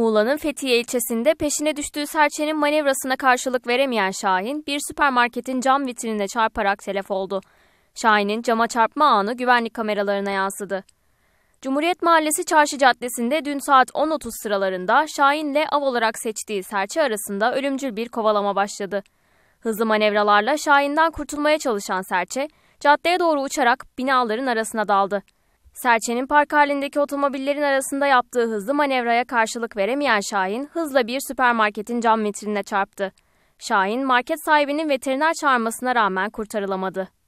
Muğla'nın Fethiye ilçesinde peşine düştüğü serçenin manevrasına karşılık veremeyen Şahin bir süpermarketin cam vitrinine çarparak telef oldu. Şahin'in cama çarpma anı güvenlik kameralarına yansıdı. Cumhuriyet Mahallesi Çarşı Caddesi'nde dün saat 10.30 sıralarında Şahin'le av olarak seçtiği serçe arasında ölümcül bir kovalama başladı. Hızlı manevralarla Şahin'den kurtulmaya çalışan serçe, caddeye doğru uçarak binaların arasına daldı. Serçe'nin park halindeki otomobillerin arasında yaptığı hızlı manevraya karşılık veremeyen Şahin hızla bir süpermarketin cam vitrinine çarptı. Şahin market sahibinin veteriner çağırmasına rağmen kurtarılamadı.